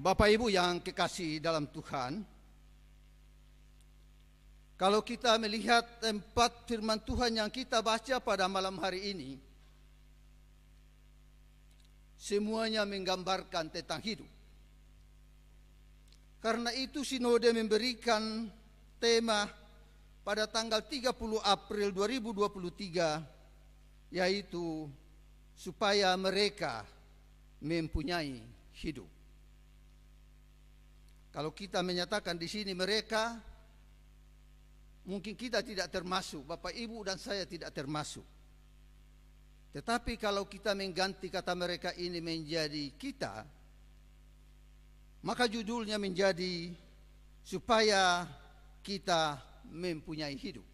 Bapak Ibu yang kekasih dalam Tuhan, kalau kita melihat tempat firman Tuhan yang kita baca pada malam hari ini, semuanya menggambarkan tentang hidup. Karena itu sinode memberikan tema pada tanggal 30 April 2023 yaitu supaya mereka mempunyai hidup. Kalau kita menyatakan di sini mereka mungkin kita tidak termasuk, Bapak Ibu dan saya tidak termasuk. Tetapi kalau kita mengganti kata mereka ini menjadi kita, maka judulnya menjadi supaya kita mempunyai hidup.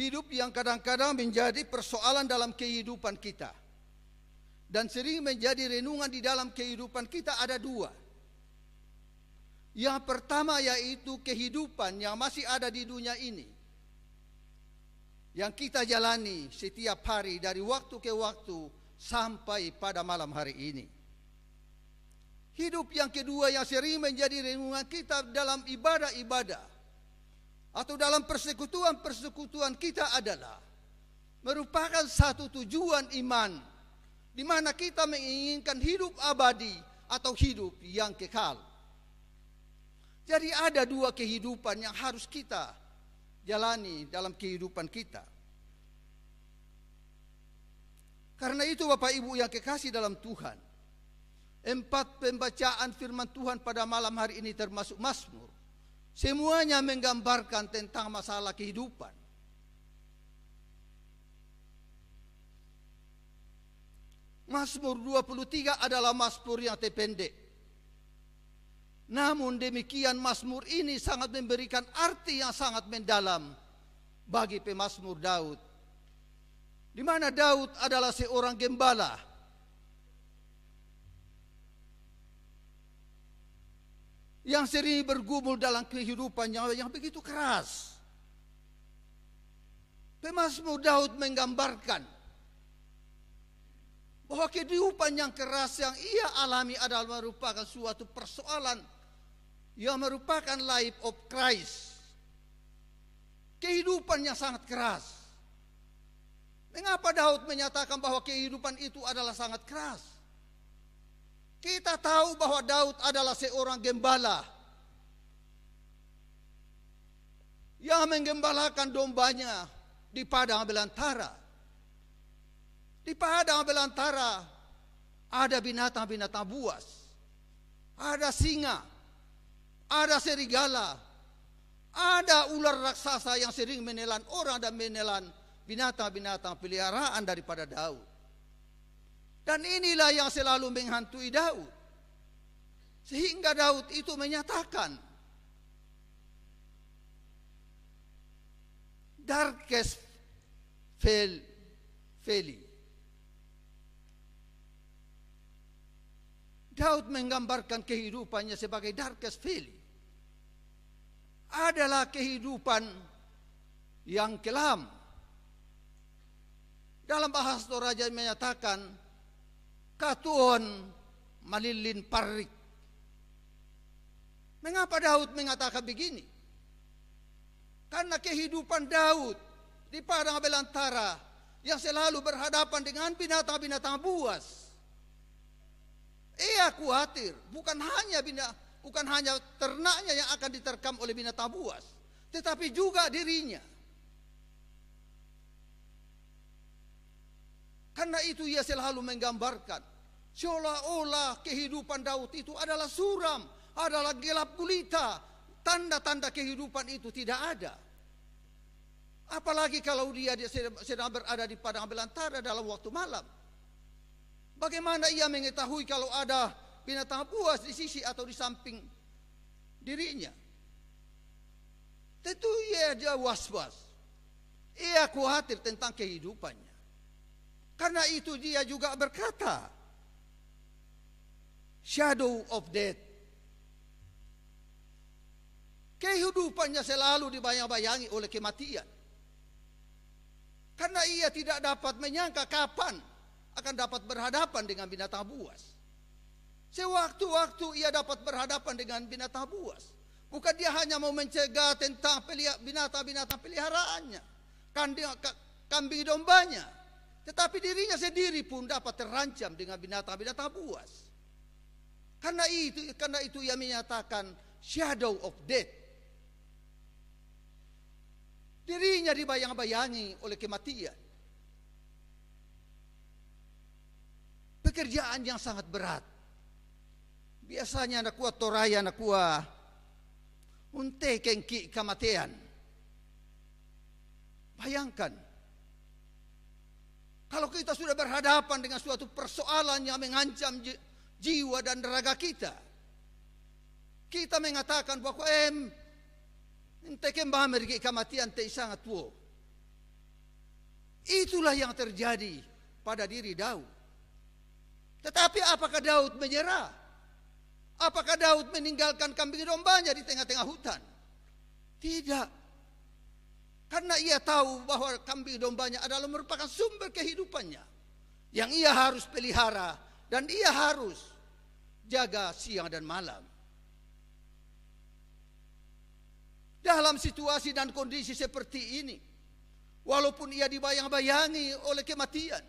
Hidup yang kadang-kadang menjadi persoalan dalam kehidupan kita dan sering menjadi renungan di dalam kehidupan kita ada dua. Yang pertama yaitu kehidupan yang masih ada di dunia ini. Yang kita jalani setiap hari dari waktu ke waktu sampai pada malam hari ini. Hidup yang kedua yang sering menjadi renungan kita dalam ibadah-ibadah atau dalam persekutuan-persekutuan kita adalah merupakan satu tujuan iman di mana kita menginginkan hidup abadi atau hidup yang kekal. Jadi ada dua kehidupan yang harus kita jalani dalam kehidupan kita. Karena itu Bapak Ibu yang kekasih dalam Tuhan, empat pembacaan firman Tuhan pada malam hari ini termasuk Mazmur, semuanya menggambarkan tentang masalah kehidupan. Masmur 23 adalah Masmur yang terpendek. Namun demikian Masmur ini sangat memberikan arti yang sangat mendalam bagi pemazmur Daud. Di mana Daud adalah seorang gembala. Yang sering bergumul dalam kehidupan yang, yang begitu keras. Pemazmur Daud menggambarkan bahwa kehidupan yang keras yang ia alami adalah merupakan suatu persoalan yang merupakan life of Christ. Kehidupan yang sangat keras. Mengapa Daud menyatakan bahwa kehidupan itu adalah sangat keras? Kita tahu bahwa Daud adalah seorang gembala yang menggembalakan dombanya di padang belantara. Di padang belantara ada binatang-binatang buas. Ada singa, ada serigala, ada ular raksasa yang sering menelan orang dan menelan binatang-binatang peliharaan daripada Daud. Dan inilah yang selalu menghantui Daud. Sehingga Daud itu menyatakan, darkest fell, feli. Daud menggambarkan kehidupannya sebagai darkest valley. Adalah kehidupan yang kelam. Dalam bahasa Toraja menyatakan, Katuon malilin parik. Mengapa Daud mengatakan begini? Karena kehidupan Daud di padang belantara yang selalu berhadapan dengan binatang-binatang buas ia eh, khawatir, bukan hanya bina, bukan hanya ternaknya yang akan diterkam oleh binatang buas, tetapi juga dirinya. Karena itu ia selalu menggambarkan seolah-olah kehidupan Daud itu adalah suram, adalah gelap gulita, tanda-tanda kehidupan itu tidak ada. Apalagi kalau dia, dia sedang berada di padang belantara dalam waktu malam. Bagaimana ia mengetahui kalau ada binatang buas di sisi atau di samping dirinya? Tentu ia dia was-was. Ia khawatir tentang kehidupannya. Karena itu dia juga berkata, shadow of death. Kehidupannya selalu dibayang-bayangi oleh kematian. Karena ia tidak dapat menyangka kapan akan dapat berhadapan dengan binatang buas. Sewaktu-waktu ia dapat berhadapan dengan binatang buas. Bukan dia hanya mau mencegah tentang binatang-binatang peliharaannya. Kan kambing dombanya. Tetapi dirinya sendiri pun dapat terancam dengan binatang-binatang buas. Karena itu, karena itu ia menyatakan shadow of death. Dirinya dibayang-bayangi oleh kematian. pekerjaan yang sangat berat. Biasanya anak kuat toraya anak kuat unte kengki kematian. Bayangkan, kalau kita sudah berhadapan dengan suatu persoalan yang mengancam jiwa dan raga kita, kita mengatakan bahwa em ente kembali kematian kematian te sangat tua. Itulah yang terjadi pada diri Daud. Tetapi apakah Daud menyerah? Apakah Daud meninggalkan kambing dombanya di tengah-tengah hutan? Tidak. Karena ia tahu bahwa kambing dombanya adalah merupakan sumber kehidupannya. Yang ia harus pelihara dan ia harus jaga siang dan malam. Dalam situasi dan kondisi seperti ini, walaupun ia dibayang-bayangi oleh kematian,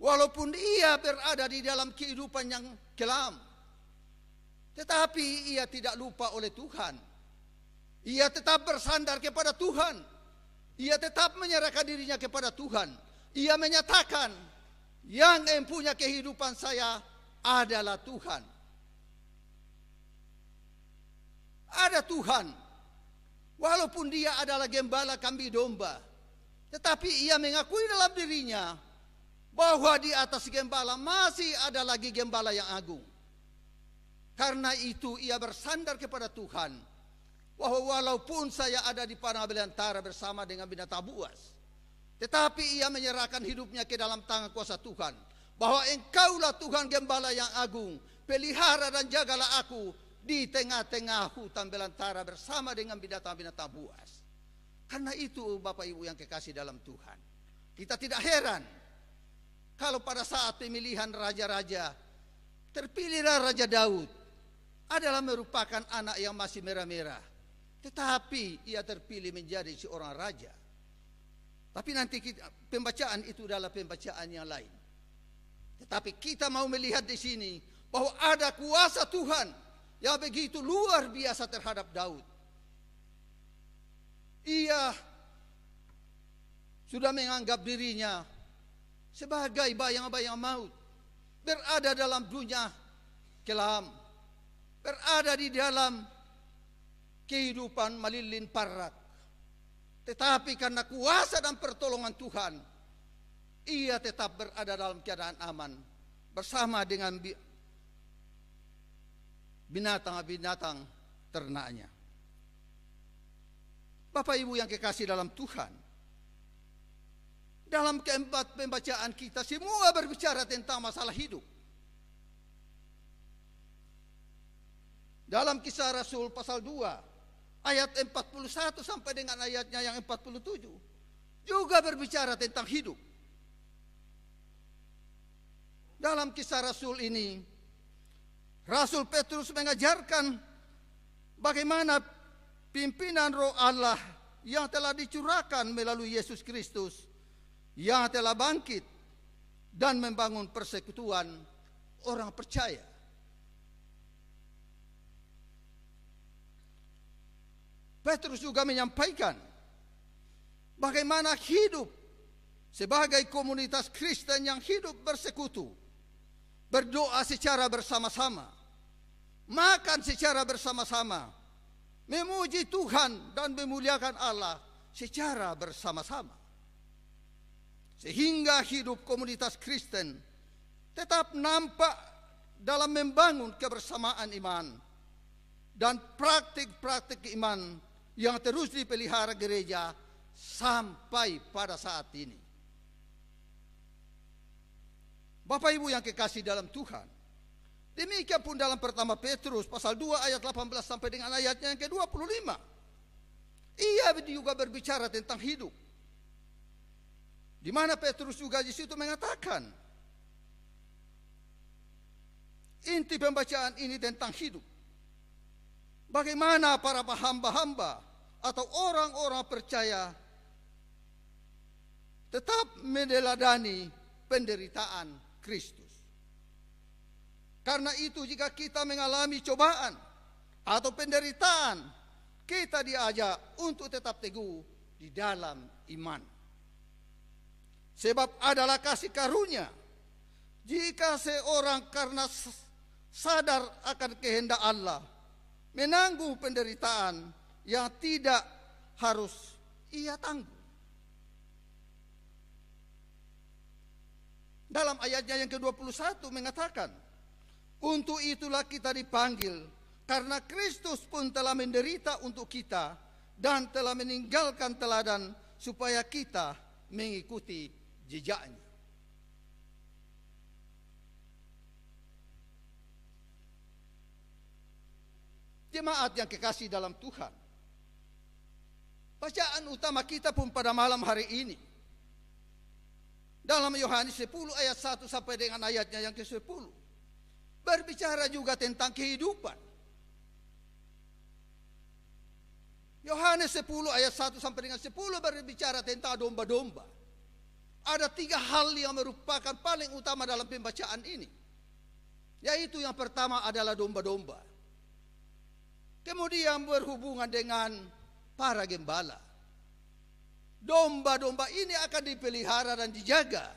Walaupun ia berada di dalam kehidupan yang kelam. Tetapi ia tidak lupa oleh Tuhan. Ia tetap bersandar kepada Tuhan. Ia tetap menyerahkan dirinya kepada Tuhan. Ia menyatakan, yang empunya kehidupan saya adalah Tuhan. Ada Tuhan. Walaupun dia adalah gembala kambing domba. Tetapi ia mengakui dalam dirinya, bahwa di atas gembala masih ada lagi gembala yang agung. Karena itu ia bersandar kepada Tuhan bahwa walaupun saya ada di padang belantara bersama dengan binatang buas, tetapi ia menyerahkan hidupnya ke dalam tangan kuasa Tuhan. Bahwa engkaulah Tuhan gembala yang agung, pelihara dan jagalah aku di tengah-tengah hutan belantara bersama dengan binatang-binatang buas. Karena itu Bapak Ibu yang kekasih dalam Tuhan. Kita tidak heran kalau pada saat pemilihan raja-raja, terpilihlah Raja Daud adalah merupakan anak yang masih merah-merah. Tetapi ia terpilih menjadi seorang raja. Tapi nanti kita, pembacaan itu adalah pembacaan yang lain. Tetapi kita mau melihat di sini bahwa ada kuasa Tuhan yang begitu luar biasa terhadap Daud. Ia sudah menganggap dirinya sebagai bayang-bayang maut berada dalam dunia kelam berada di dalam kehidupan malilin parak. tetapi karena kuasa dan pertolongan Tuhan ia tetap berada dalam keadaan aman bersama dengan binatang-binatang ternaknya Bapak Ibu yang kekasih dalam Tuhan dalam keempat pembacaan kita semua berbicara tentang masalah hidup. Dalam kisah Rasul pasal 2 ayat 41 sampai dengan ayatnya yang 47 juga berbicara tentang hidup. Dalam kisah Rasul ini Rasul Petrus mengajarkan bagaimana pimpinan roh Allah yang telah dicurahkan melalui Yesus Kristus yang telah bangkit dan membangun persekutuan orang percaya. Petrus juga menyampaikan bagaimana hidup sebagai komunitas Kristen yang hidup bersekutu, berdoa secara bersama-sama, makan secara bersama-sama, memuji Tuhan dan memuliakan Allah secara bersama-sama. Sehingga hidup komunitas Kristen tetap nampak dalam membangun kebersamaan iman dan praktik-praktik iman yang terus dipelihara gereja sampai pada saat ini. Bapak Ibu yang kekasih dalam Tuhan, Demikian pun dalam pertama Petrus pasal 2 ayat 18 sampai dengan ayatnya yang ke-25. Ia juga berbicara tentang hidup. Di mana Petrus juga di situ mengatakan inti pembacaan ini tentang hidup. Bagaimana para hamba-hamba atau orang-orang percaya tetap meneladani penderitaan Kristus. Karena itu jika kita mengalami cobaan atau penderitaan, kita diajak untuk tetap teguh di dalam iman. Sebab adalah kasih karunia. Jika seorang karena sadar akan kehendak Allah, menanggung penderitaan yang tidak harus ia tanggung. Dalam ayatnya yang ke-21 mengatakan, untuk itulah kita dipanggil, karena Kristus pun telah menderita untuk kita dan telah meninggalkan teladan supaya kita mengikuti jejaknya. Jemaat yang kekasih dalam Tuhan. Bacaan utama kita pun pada malam hari ini. Dalam Yohanes 10 ayat 1 sampai dengan ayatnya yang ke-10. Berbicara juga tentang kehidupan. Yohanes 10 ayat 1 sampai dengan 10 berbicara tentang domba-domba. Ada tiga hal yang merupakan paling utama dalam pembacaan ini. Yaitu yang pertama adalah domba-domba. Kemudian berhubungan dengan para gembala. Domba-domba ini akan dipelihara dan dijaga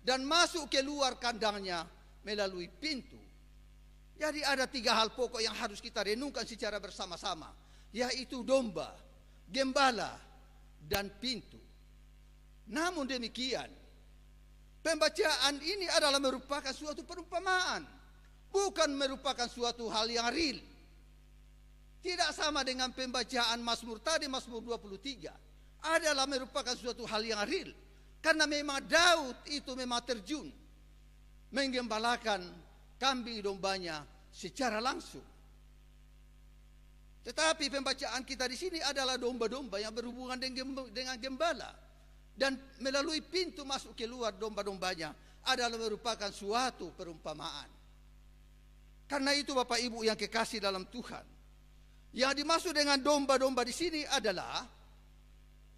dan masuk keluar kandangnya melalui pintu. Jadi ada tiga hal pokok yang harus kita renungkan secara bersama-sama. Yaitu domba, gembala, dan pintu. Namun demikian, pembacaan ini adalah merupakan suatu perumpamaan, bukan merupakan suatu hal yang real. Tidak sama dengan pembacaan Mazmur tadi Mazmur 23 adalah merupakan suatu hal yang real karena memang Daud itu memang terjun menggembalakan kambing dombanya secara langsung. Tetapi pembacaan kita di sini adalah domba-domba yang berhubungan dengan gembala dan melalui pintu masuk keluar domba-dombanya adalah merupakan suatu perumpamaan. Karena itu Bapak Ibu yang kekasih dalam Tuhan, yang dimaksud dengan domba-domba di sini adalah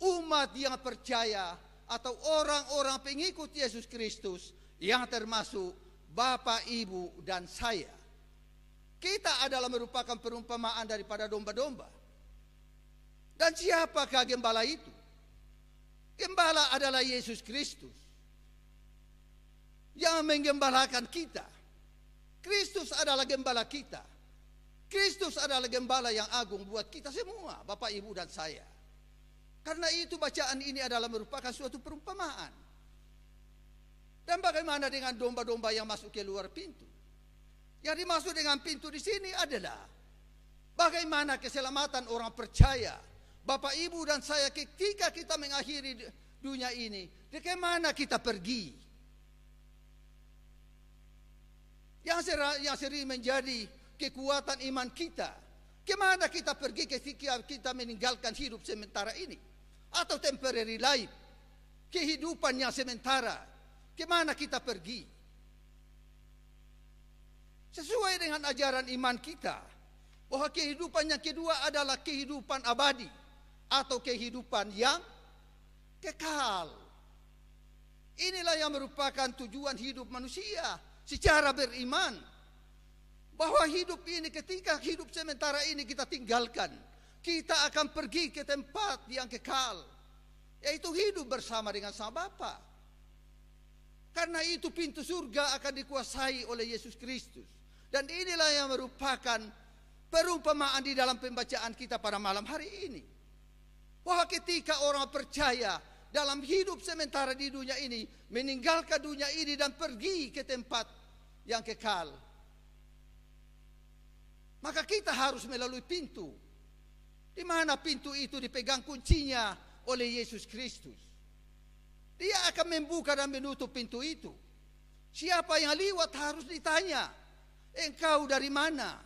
umat yang percaya atau orang-orang pengikut Yesus Kristus yang termasuk Bapak, Ibu, dan saya. Kita adalah merupakan perumpamaan daripada domba-domba. Dan siapakah gembala itu? Gembala adalah Yesus Kristus. Yang menggembalakan kita. Kristus adalah gembala kita. Kristus adalah gembala yang agung buat kita semua, Bapak, Ibu, dan saya. Karena itu bacaan ini adalah merupakan suatu perumpamaan. Dan bagaimana dengan domba-domba yang masuk ke luar pintu? Yang dimaksud dengan pintu di sini adalah bagaimana keselamatan orang percaya Bapak Ibu dan saya ketika kita mengakhiri dunia ini, ke mana kita pergi? Yang sering, yang sering menjadi kekuatan iman kita. Kemana kita pergi ketika kita meninggalkan hidup sementara ini? Atau temporary life? Kehidupan yang sementara. Kemana kita pergi? Sesuai dengan ajaran iman kita. Bahwa kehidupan yang kedua adalah kehidupan abadi atau kehidupan yang kekal. Inilah yang merupakan tujuan hidup manusia secara beriman. Bahwa hidup ini ketika hidup sementara ini kita tinggalkan. Kita akan pergi ke tempat yang kekal. Yaitu hidup bersama dengan Sang Bapa. Karena itu pintu surga akan dikuasai oleh Yesus Kristus. Dan inilah yang merupakan perumpamaan di dalam pembacaan kita pada malam hari ini. Bahwa ketika orang percaya dalam hidup sementara di dunia ini, meninggalkan dunia ini dan pergi ke tempat yang kekal. Maka kita harus melalui pintu. Di mana pintu itu dipegang kuncinya oleh Yesus Kristus. Dia akan membuka dan menutup pintu itu. Siapa yang lewat harus ditanya, engkau dari mana?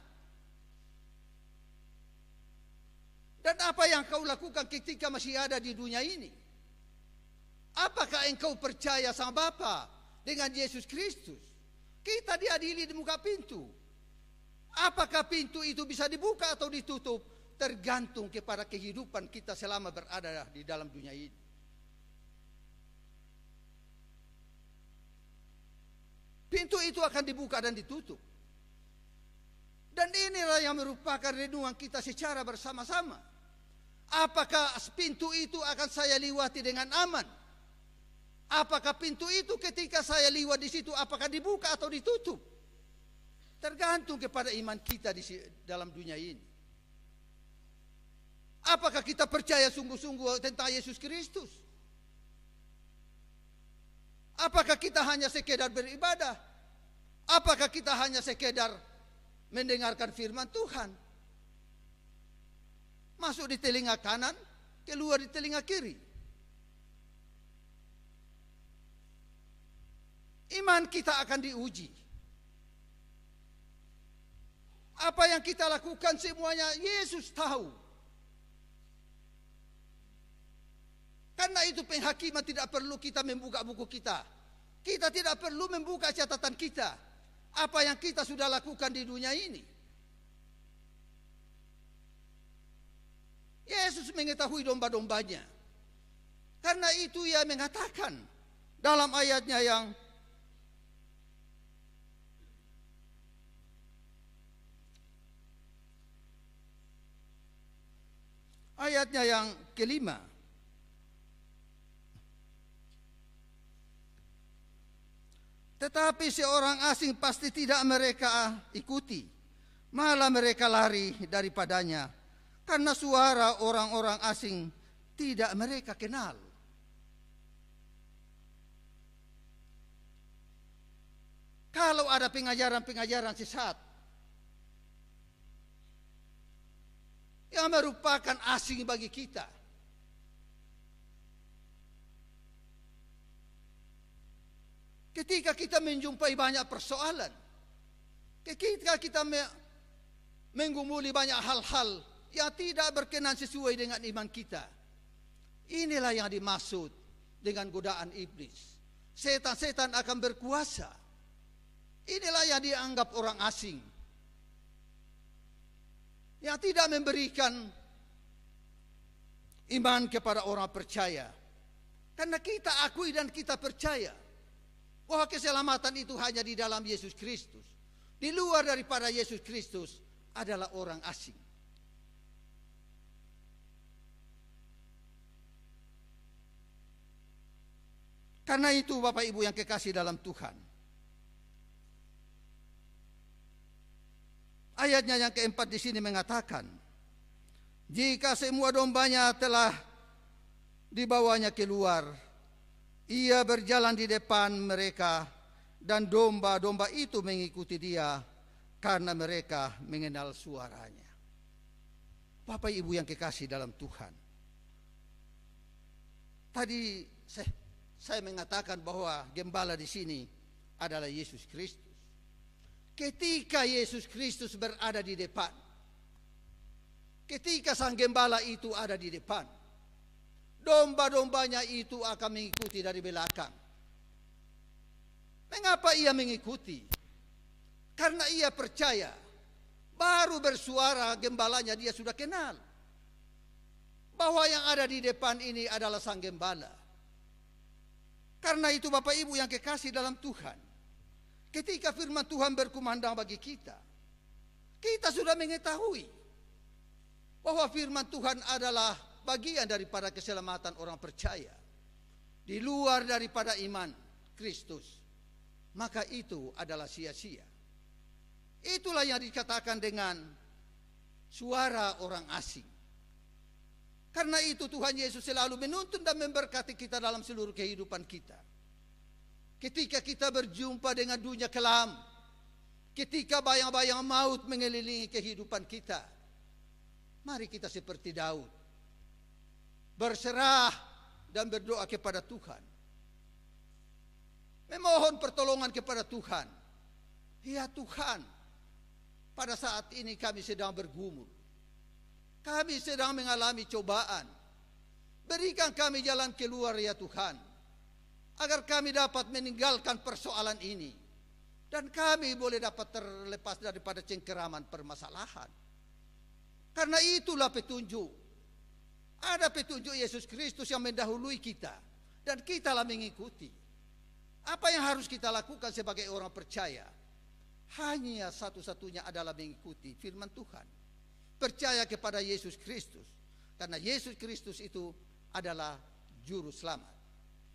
Dan apa yang kau lakukan ketika masih ada di dunia ini? Apakah engkau percaya sama Bapa dengan Yesus Kristus? Kita diadili di muka pintu. Apakah pintu itu bisa dibuka atau ditutup? Tergantung kepada kehidupan kita selama berada di dalam dunia ini. Pintu itu akan dibuka dan ditutup. Dan inilah yang merupakan renungan kita secara bersama-sama. Apakah pintu itu akan saya liwati dengan aman? Apakah pintu itu ketika saya lewat di situ apakah dibuka atau ditutup? Tergantung kepada iman kita di dalam dunia ini. Apakah kita percaya sungguh-sungguh tentang Yesus Kristus? Apakah kita hanya sekedar beribadah? Apakah kita hanya sekedar mendengarkan firman Tuhan? masuk di telinga kanan, keluar di telinga kiri. Iman kita akan diuji. Apa yang kita lakukan semuanya Yesus tahu. Karena itu penghakiman tidak perlu kita membuka buku kita. Kita tidak perlu membuka catatan kita. Apa yang kita sudah lakukan di dunia ini. Yesus mengetahui domba-dombanya. Karena itu ia mengatakan dalam ayatnya yang ayatnya yang kelima. Tetapi seorang asing pasti tidak mereka ikuti, malah mereka lari daripadanya karena suara orang-orang asing tidak mereka kenal. Kalau ada pengajaran-pengajaran sesat yang merupakan asing bagi kita, ketika kita menjumpai banyak persoalan, ketika kita menggumuli banyak hal-hal yang tidak berkenan sesuai dengan iman kita. Inilah yang dimaksud dengan godaan iblis. Setan-setan akan berkuasa. Inilah yang dianggap orang asing. Yang tidak memberikan iman kepada orang percaya. Karena kita akui dan kita percaya bahwa keselamatan itu hanya di dalam Yesus Kristus. Di luar daripada Yesus Kristus adalah orang asing. Karena itu Bapak Ibu yang kekasih dalam Tuhan. Ayatnya yang keempat di sini mengatakan, jika semua dombanya telah dibawanya keluar, ia berjalan di depan mereka dan domba-domba itu mengikuti dia karena mereka mengenal suaranya. Bapak Ibu yang kekasih dalam Tuhan. Tadi saya saya mengatakan bahwa gembala di sini adalah Yesus Kristus. Ketika Yesus Kristus berada di depan, ketika sang gembala itu ada di depan, domba-dombanya itu akan mengikuti dari belakang. Mengapa ia mengikuti? Karena ia percaya, baru bersuara gembalanya dia sudah kenal. Bahwa yang ada di depan ini adalah sang gembala karena itu Bapak Ibu yang kekasih dalam Tuhan. Ketika firman Tuhan berkumandang bagi kita. Kita sudah mengetahui. Bahwa firman Tuhan adalah bagian daripada keselamatan orang percaya. Di luar daripada iman Kristus. Maka itu adalah sia-sia. Itulah yang dikatakan dengan suara orang asing. Karena itu Tuhan Yesus selalu menuntun dan memberkati kita dalam seluruh kehidupan kita. Ketika kita berjumpa dengan dunia kelam, ketika bayang-bayang maut mengelilingi kehidupan kita, mari kita seperti Daud. Berserah dan berdoa kepada Tuhan. Memohon pertolongan kepada Tuhan. Ya Tuhan, pada saat ini kami sedang bergumul kami sedang mengalami cobaan. Berikan kami jalan keluar ya Tuhan. Agar kami dapat meninggalkan persoalan ini. Dan kami boleh dapat terlepas daripada cengkeraman permasalahan. Karena itulah petunjuk. Ada petunjuk Yesus Kristus yang mendahului kita. Dan kita kitalah mengikuti. Apa yang harus kita lakukan sebagai orang percaya? Hanya satu-satunya adalah mengikuti firman Tuhan. Percaya kepada Yesus Kristus. Karena Yesus Kristus itu adalah juru selamat.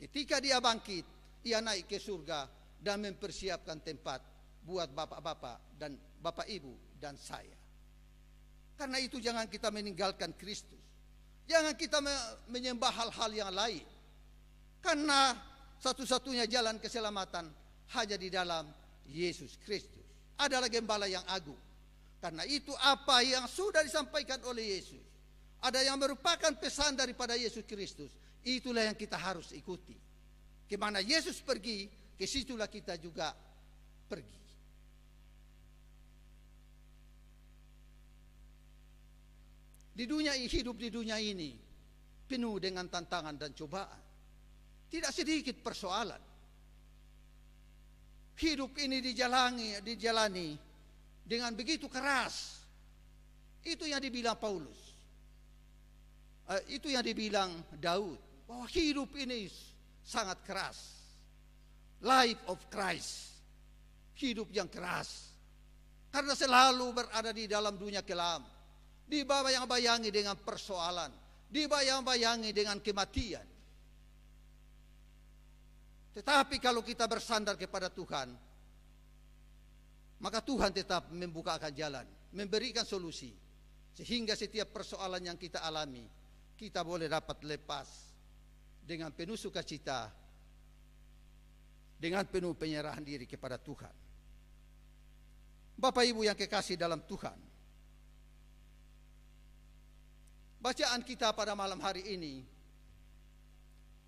Ketika dia bangkit, ia naik ke surga dan mempersiapkan tempat buat bapak-bapak dan bapak ibu dan saya. Karena itu jangan kita meninggalkan Kristus. Jangan kita menyembah hal-hal yang lain. Karena satu-satunya jalan keselamatan hanya di dalam Yesus Kristus. Adalah gembala yang agung. Karena itu apa yang sudah disampaikan oleh Yesus. Ada yang merupakan pesan daripada Yesus Kristus. Itulah yang kita harus ikuti. Kemana Yesus pergi, ke situlah kita juga pergi. Di dunia hidup di dunia ini penuh dengan tantangan dan cobaan. Tidak sedikit persoalan. Hidup ini dijalani, dijalani dengan begitu keras. Itu yang dibilang Paulus. Uh, itu yang dibilang Daud bahwa hidup ini sangat keras. Life of Christ. Hidup yang keras. Karena selalu berada di dalam dunia kelam. Dibayang-bayangi dengan persoalan. Dibayang-bayangi dengan kematian. Tetapi kalau kita bersandar kepada Tuhan, maka Tuhan tetap membukakan jalan, memberikan solusi. Sehingga setiap persoalan yang kita alami, kita boleh dapat lepas dengan penuh sukacita, dengan penuh penyerahan diri kepada Tuhan. Bapak Ibu yang kekasih dalam Tuhan. Bacaan kita pada malam hari ini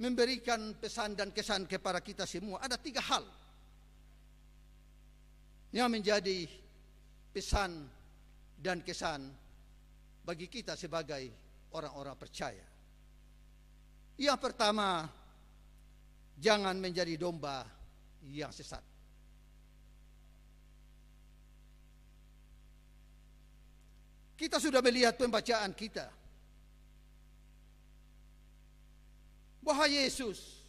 memberikan pesan dan kesan kepada kita semua. Ada tiga hal yang menjadi pesan dan kesan bagi kita sebagai orang-orang percaya. Yang pertama, jangan menjadi domba yang sesat. Kita sudah melihat pembacaan kita bahwa Yesus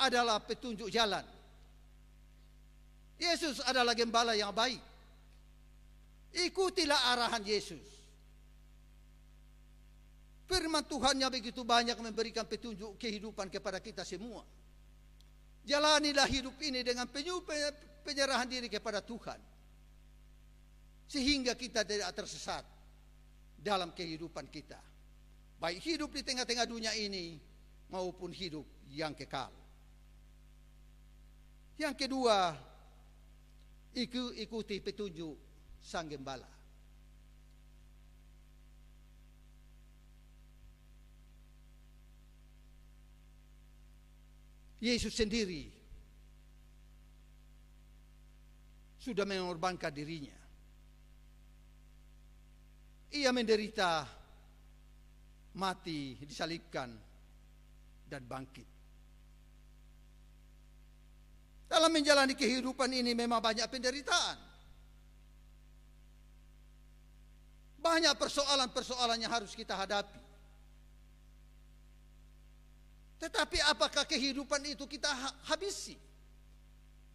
adalah petunjuk jalan. Yesus adalah gembala yang baik. Ikutilah arahan Yesus. Firman Tuhan yang begitu banyak memberikan petunjuk kehidupan kepada kita semua. Jalanilah hidup ini dengan penyerahan diri kepada Tuhan. Sehingga kita tidak tersesat dalam kehidupan kita. Baik hidup di tengah-tengah dunia ini maupun hidup yang kekal. Yang kedua, Iku ikuti petunjuk sang gembala. Yesus sendiri sudah mengorbankan dirinya. Ia menderita, mati, disalibkan, dan bangkit. Dalam menjalani kehidupan ini memang banyak penderitaan. Banyak persoalan-persoalan yang harus kita hadapi. Tetapi apakah kehidupan itu kita habisi?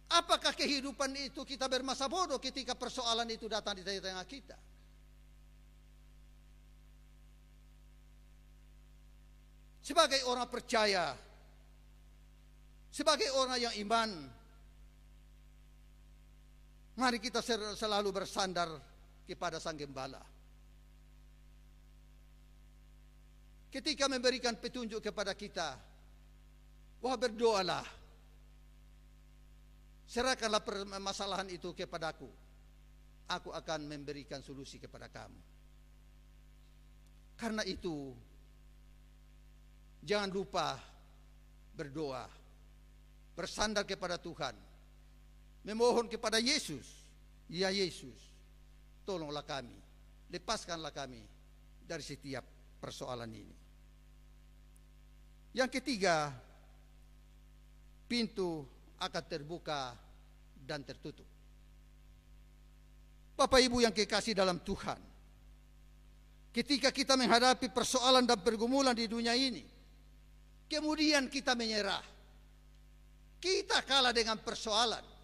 Apakah kehidupan itu kita bermasa bodoh ketika persoalan itu datang di tengah-tengah kita? Sebagai orang percaya, sebagai orang yang iman, Mari kita selalu bersandar kepada Sang Gembala. Ketika memberikan petunjuk kepada kita, wah berdoalah. Serahkanlah permasalahan itu kepadaku. Aku akan memberikan solusi kepada kamu. Karena itu, jangan lupa berdoa, bersandar kepada Tuhan memohon kepada Yesus. Ya Yesus, tolonglah kami, lepaskanlah kami dari setiap persoalan ini. Yang ketiga, pintu akan terbuka dan tertutup. Bapak Ibu yang kekasih dalam Tuhan, ketika kita menghadapi persoalan dan pergumulan di dunia ini, kemudian kita menyerah, kita kalah dengan persoalan,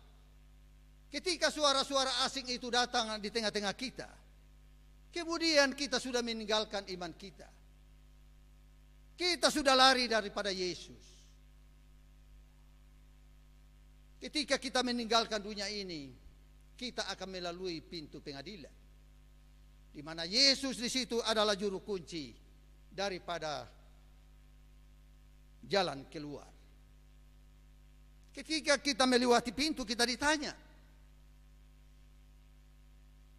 Ketika suara-suara asing itu datang di tengah-tengah kita, kemudian kita sudah meninggalkan iman kita. Kita sudah lari daripada Yesus. Ketika kita meninggalkan dunia ini, kita akan melalui pintu pengadilan. Di mana Yesus di situ adalah juru kunci daripada jalan keluar. Ketika kita melewati pintu kita ditanya,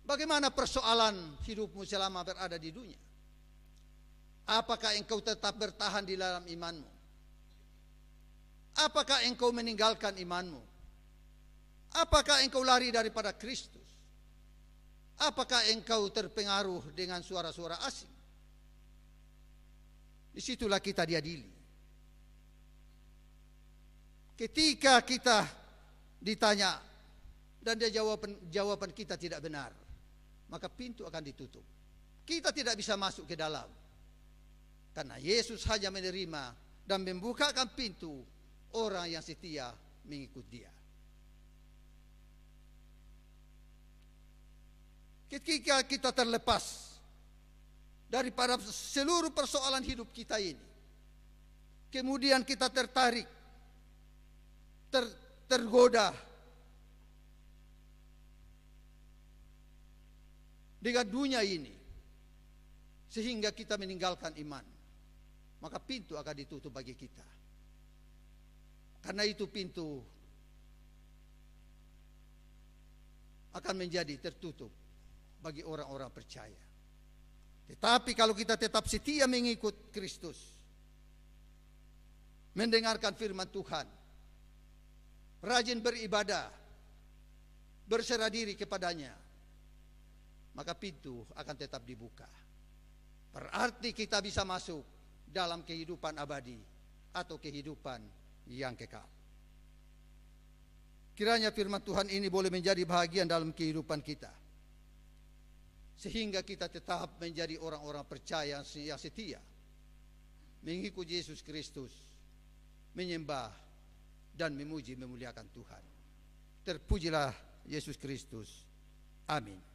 Bagaimana persoalan hidupmu selama berada di dunia? Apakah engkau tetap bertahan di dalam imanmu? Apakah engkau meninggalkan imanmu? Apakah engkau lari daripada Kristus? Apakah engkau terpengaruh dengan suara-suara asing? Disitulah kita diadili. Ketika kita ditanya dan dia jawaban jawaban kita tidak benar maka pintu akan ditutup. Kita tidak bisa masuk ke dalam. Karena Yesus hanya menerima dan membukakan pintu orang yang setia mengikut dia. Ketika kita terlepas daripada seluruh persoalan hidup kita ini, kemudian kita tertarik, ter, tergoda dengan dunia ini sehingga kita meninggalkan iman maka pintu akan ditutup bagi kita karena itu pintu akan menjadi tertutup bagi orang-orang percaya tetapi kalau kita tetap setia mengikut Kristus mendengarkan firman Tuhan rajin beribadah berserah diri kepadanya maka pintu akan tetap dibuka. Berarti kita bisa masuk dalam kehidupan abadi atau kehidupan yang kekal. Kiranya firman Tuhan ini boleh menjadi bahagian dalam kehidupan kita. Sehingga kita tetap menjadi orang-orang percaya yang setia. Mengikuti Yesus Kristus. Menyembah dan memuji memuliakan Tuhan. Terpujilah Yesus Kristus. Amin.